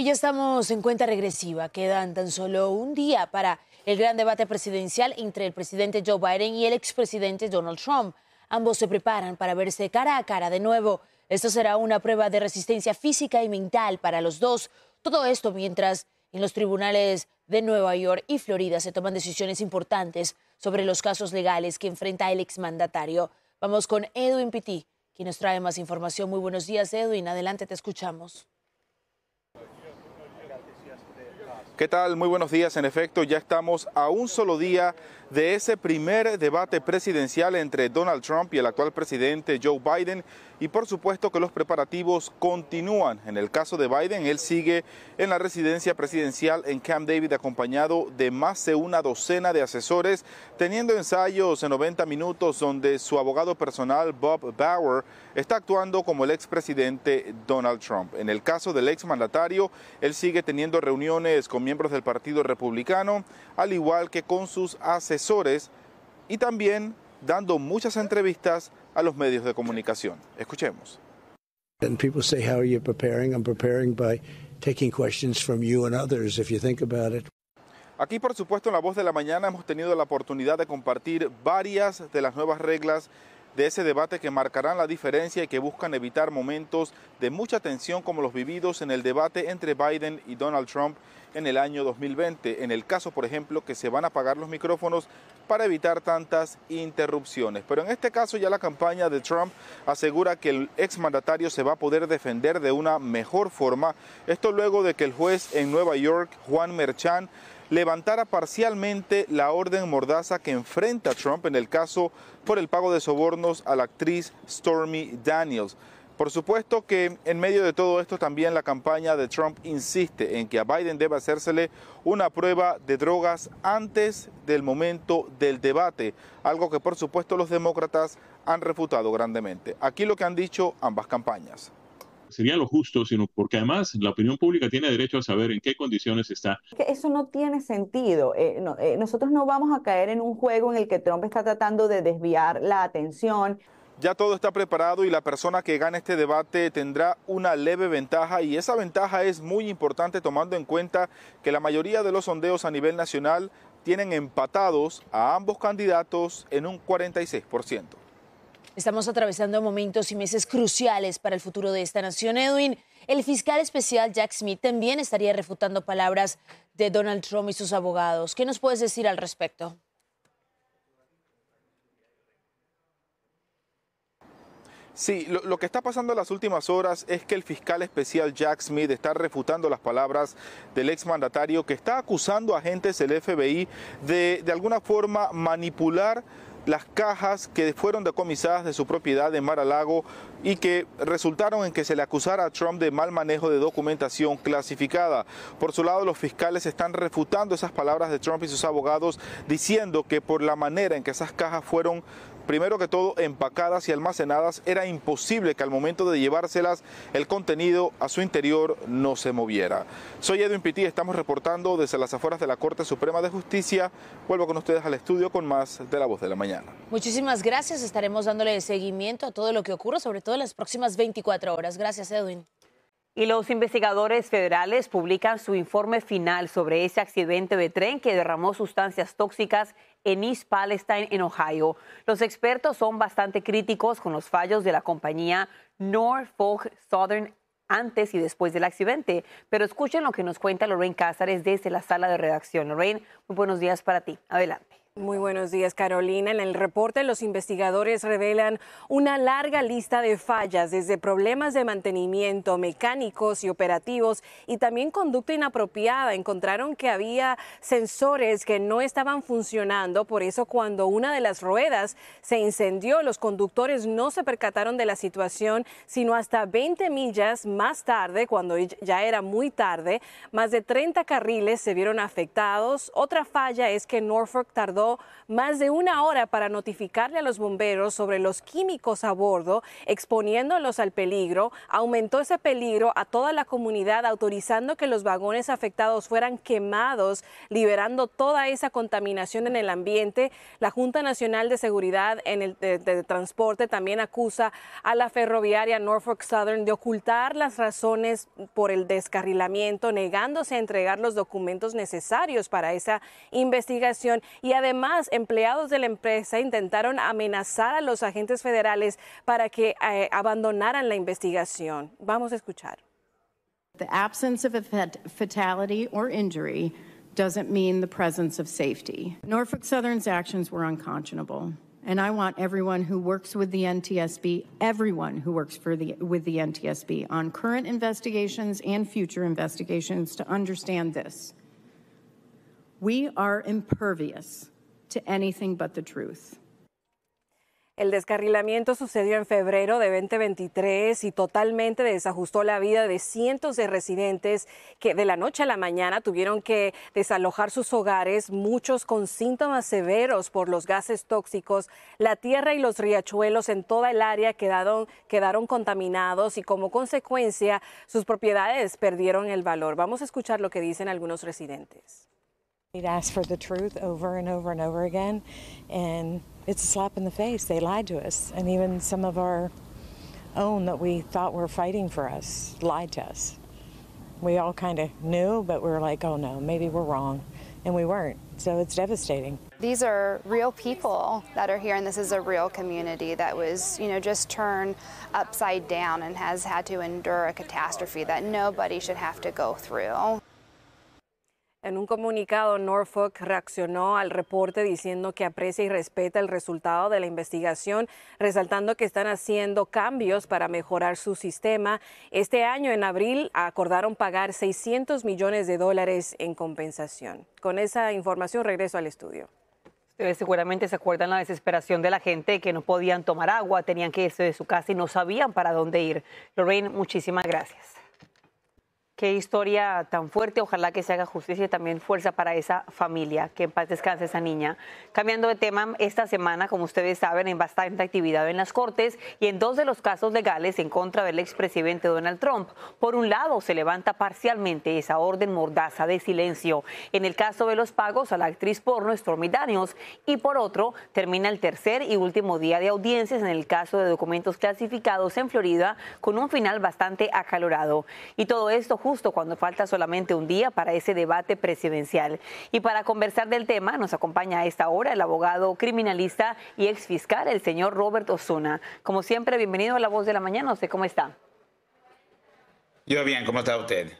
Y ya estamos en cuenta regresiva. Quedan tan solo un día para el gran debate presidencial entre el presidente Joe Biden y el expresidente Donald Trump. Ambos se preparan para verse cara a cara de nuevo. Esto será una prueba de resistencia física y mental para los dos. Todo esto mientras en los tribunales de Nueva York y Florida se toman decisiones importantes sobre los casos legales que enfrenta el exmandatario. Vamos con Edwin Pitti, quien nos trae más información. Muy buenos días, Edwin. Adelante, te escuchamos. ¿Qué tal? Muy buenos días. En efecto, ya estamos a un solo día de ese primer debate presidencial entre Donald Trump y el actual presidente Joe Biden y por supuesto que los preparativos continúan. En el caso de Biden, él sigue en la residencia presidencial en Camp David acompañado de más de una docena de asesores, teniendo ensayos en 90 minutos donde su abogado personal Bob Bauer está actuando como el expresidente Donald Trump. En el caso del exmandatario, él sigue teniendo reuniones con miembros del Partido Republicano, al igual que con sus asesores y también dando muchas entrevistas a los medios de comunicación. Escuchemos. Aquí, por supuesto, en La Voz de la Mañana hemos tenido la oportunidad de compartir varias de las nuevas reglas de ese debate que marcarán la diferencia y que buscan evitar momentos de mucha tensión como los vividos en el debate entre Biden y Donald Trump en el año 2020, en el caso, por ejemplo, que se van a apagar los micrófonos para evitar tantas interrupciones. Pero en este caso ya la campaña de Trump asegura que el exmandatario se va a poder defender de una mejor forma. Esto luego de que el juez en Nueva York, Juan Merchan, levantara parcialmente la orden mordaza que enfrenta Trump en el caso por el pago de sobornos a la actriz Stormy Daniels. Por supuesto que en medio de todo esto también la campaña de Trump insiste en que a Biden debe hacérsele una prueba de drogas antes del momento del debate, algo que por supuesto los demócratas han refutado grandemente. Aquí lo que han dicho ambas campañas sería lo justo, sino porque además la opinión pública tiene derecho a saber en qué condiciones está. Eso no tiene sentido. Eh, eh, nosotros no vamos a caer en un juego en el que Trump está tratando de desviar la atención. Ya todo está preparado y la persona que gane este debate tendrá una leve ventaja y esa ventaja es muy importante tomando en cuenta que la mayoría de los sondeos a nivel nacional tienen empatados a ambos candidatos en un 46%. Estamos atravesando momentos y meses cruciales para el futuro de esta nación, Edwin. El fiscal especial Jack Smith también estaría refutando palabras de Donald Trump y sus abogados. ¿Qué nos puedes decir al respecto? Sí, lo, que está pasando en las últimas horas es que el fiscal especial Jack Smith está refutando las palabras del exmandatario que está acusando a agentes del FBI de, de alguna forma, manipular las cajas que fueron decomisadas de su propiedad en Mar-a-Lago y que resultaron en que se le acusara a Trump de mal manejo de documentación clasificada. Por su lado, los fiscales están refutando esas palabras de Trump y sus abogados, diciendo que por la manera en que esas cajas fueron primero que todo empacadas y almacenadas, era imposible que al momento de llevárselas el contenido a su interior no se moviera. Soy Edwin Piti, estamos reportando desde las afueras de la Corte Suprema de Justicia. Vuelvo con ustedes al estudio con más de La Voz de la Mañana. Muchísimas gracias, estaremos dándole seguimiento a todo lo que ocurre, sobre todo en las próximas 24 horas. Gracias, Edwin y los investigadores federales publican su informe final sobre ese accidente de tren que derramó sustancias tóxicas en East Palestine, en Ohio. Los expertos son bastante críticos con los fallos de la compañía Norfolk Southern antes y después del accidente. Pero escuchen lo que nos cuenta Lorraine Cázares desde la sala de redacción. Lorraine, muy buenos días para ti. Adelante. Muy buenos días, Carolina. En el reporte, los investigadores revelan una larga lista de fallas, desde problemas de mantenimiento, mecánicos y operativos, y también conducta inapropiada. Encontraron que había sensores que no estaban funcionando, por eso cuando una de las ruedas se incendió, los conductores no se percataron de la situación, sino hasta 20 millas más tarde, cuando ya era muy tarde, más de 30 carriles se vieron afectados. Otra falla es que Norfolk tardó más de una hora para notificarle a los bomberos sobre los químicos a bordo, exponiéndolos al peligro. Aumentó ese peligro a toda la comunidad, autorizando que los vagones afectados fueran quemados, liberando toda esa contaminación en el ambiente. La Junta Nacional de Seguridad en el Transporte también acusa a la ferroviaria Norfolk Southern de ocultar las razones por el descarrilamiento, negándose a entregar los documentos necesarios para esa investigación y además Además, empleados de la empresa intentaron amenazar a los agentes federales para que eh, abandonaran la investigación. Vamos a escuchar. The absence of a fatality or injury doesn't mean the presence of safety. Norfolk Southern's actions were unconscionable. And I want everyone who works with the NTSB, everyone who works for the, with the NTSB on current investigations and future investigations to understand this. We are impervious to anything but the truth. El descarrilamiento sucedió en febrero de 2023 y totalmente desajustó la vida de cientos de residentes que de la noche a la mañana tuvieron que desalojar sus hogares, muchos con síntomas severos por los gases tóxicos. La tierra y los riachuelos en toda el área quedaron contaminados y como consecuencia sus propiedades perdieron el valor. Vamos a escuchar lo que dicen algunos residentes. He'd ask for the truth over and over and over again, and it's a slap in the face. They lied to us, and even some of our own that we thought were fighting for us lied to us. We all kind of knew, but we were like, oh no, maybe we're wrong, and we weren't. So it's devastating. These are real people that are here, and this is a real community that was, you know, just turned upside down and has had to endure a catastrophe that nobody should have to go through. En un comunicado, Norfolk reaccionó al reporte diciendo que aprecia y respeta el resultado de la investigación, resaltando que están haciendo cambios para mejorar su sistema. Este año, en abril, acordaron pagar 600 millones de dólares en compensación. Con esa información, regreso al estudio. Ustedes seguramente se acuerdan la desesperación de la gente que no podían tomar agua, tenían que irse de su casa y no sabían para dónde ir. Lorraine, muchísimas gracias. Qué historia tan fuerte. Ojalá que se haga justicia y también fuerza para esa familia. Que en paz descanse esa niña. Cambiando de tema, esta semana, como ustedes saben, en bastante actividad en las Cortes y en dos de los casos legales en contra del expresidente Donald Trump. Por un lado, se levanta parcialmente esa orden mordaza de silencio en el caso de los pagos a la actriz porno Stormy Daniels y por otro, termina el tercer y último día de audiencias en el caso de documentos clasificados en Florida con un final bastante acalorado. Y todo esto justo cuando falta solamente un día para ese debate presidencial. Y para conversar del tema, nos acompaña a esta hora el abogado criminalista y exfiscal, el señor Robert Osuna. Como siempre, bienvenido a La Voz de la Mañana. sé cómo está? Yo bien, ¿cómo está usted?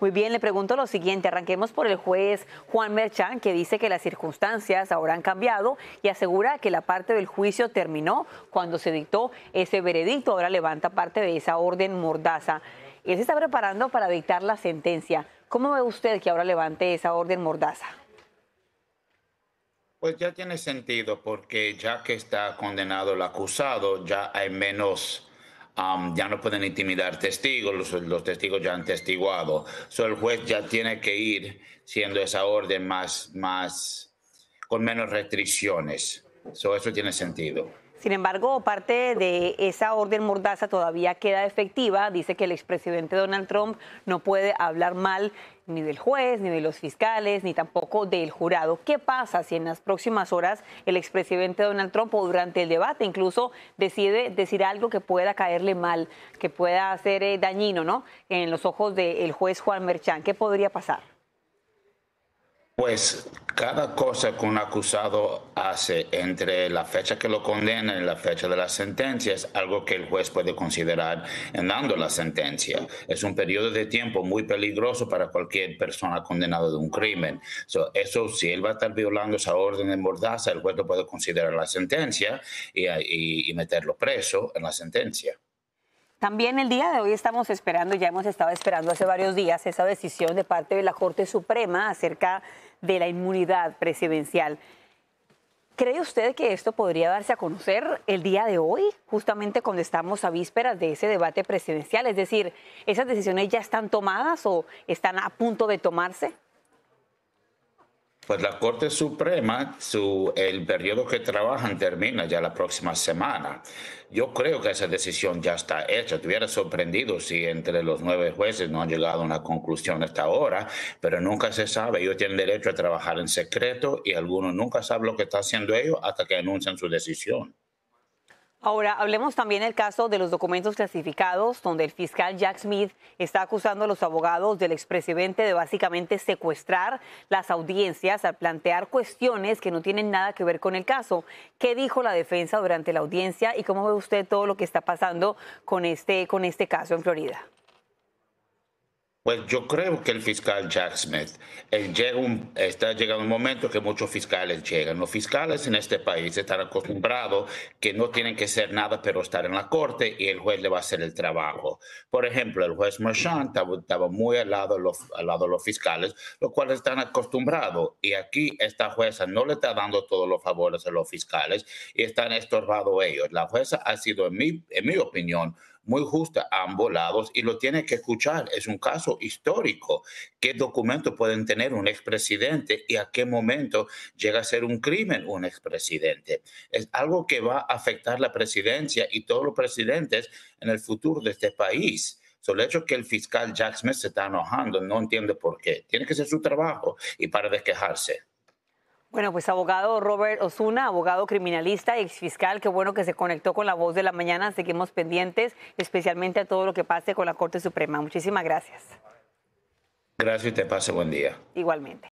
Muy bien, le pregunto lo siguiente. Arranquemos por el juez Juan Merchan, que dice que las circunstancias ahora han cambiado y asegura que la parte del juicio terminó cuando se dictó ese veredicto. Ahora levanta parte de esa orden mordaza. Él se está preparando para dictar la sentencia. ¿Cómo ve usted que ahora levante esa orden mordaza? Pues ya tiene sentido, porque ya que está condenado el acusado, ya hay menos, ya no pueden intimidar testigos, los, testigos ya han testiguado. So, el juez ya tiene que ir siendo esa orden más, más con menos restricciones. So, eso tiene sentido. Sin embargo, parte de esa orden mordaza todavía queda efectiva. Dice que el expresidente Donald Trump no puede hablar mal ni del juez, ni de los fiscales, ni tampoco del jurado. ¿Qué pasa si en las próximas horas el expresidente Donald Trump o durante el debate incluso decide decir algo que pueda caerle mal, que pueda ser eh, dañino, ¿no? En los ojos del juez Juan Merchán, ¿qué podría pasar? Pues cada cosa que un acusado hace entre la fecha que lo condena y la fecha de la sentencia es algo que el juez puede considerar en dando la sentencia. Es un periodo de tiempo muy peligroso para cualquier persona condenada de un crimen. eso, si él va a estar violando esa orden de mordaza, el juez puede considerar la sentencia y meterlo preso en la sentencia. También el día de hoy estamos esperando, ya hemos estado esperando hace varios días esa decisión de parte de la Corte Suprema acerca de la inmunidad presidencial. ¿Cree usted que esto podría darse a conocer el día de hoy, justamente cuando estamos a vísperas de ese debate presidencial? Es decir, ¿esas decisiones ya están tomadas o están a punto de tomarse? Pues la Corte Suprema, el periodo que trabajan termina ya la próxima semana. Yo creo que esa decisión ya está hecha. Estuviera sorprendido si entre los nueve jueces no han llegado a una conclusión hasta ahora, pero nunca se sabe. Ellos tienen derecho a trabajar en secreto y algunos nunca saben lo que está haciendo ellos hasta que anuncian su decisión. Ahora, hablemos también del caso de los documentos clasificados, donde el fiscal Jack Smith está acusando a los abogados del expresidente de básicamente secuestrar las audiencias al plantear cuestiones que no tienen nada que ver con el caso. ¿Qué dijo la defensa durante la audiencia y cómo ve usted todo lo que está pasando con este, con este caso en Florida? Pues yo creo que el fiscal Jack Smith está llegando un momento que muchos fiscales llegan. Los fiscales en este país están acostumbrados que no tienen que hacer nada, pero estar en la corte y el juez le va a hacer el trabajo. Por ejemplo, el juez Marchand estaba, muy al lado, al lado de los fiscales, los cuales están acostumbrados. Y aquí esta jueza no le está dando todos los favores a los fiscales y están estorbados ellos. La jueza ha sido, en en mi opinión, muy justa a ambos lados y lo tiene que escuchar. Es un caso histórico. ¿Qué documentos pueden tener un expresidente y a qué momento llega a ser un crimen un expresidente? Es algo que va a afectar la presidencia y todos los presidentes en el futuro de este país. sobre el hecho que el fiscal Jack Smith se está enojando, no entiende por qué. Tiene que ser su trabajo y para de quejarse. Bueno, pues abogado Robert Osuna, abogado criminalista y exfiscal, qué bueno que se conectó con la voz de la mañana, seguimos pendientes, especialmente a todo lo que pase con la Corte Suprema. Muchísimas gracias. Gracias y te pase buen día. Igualmente.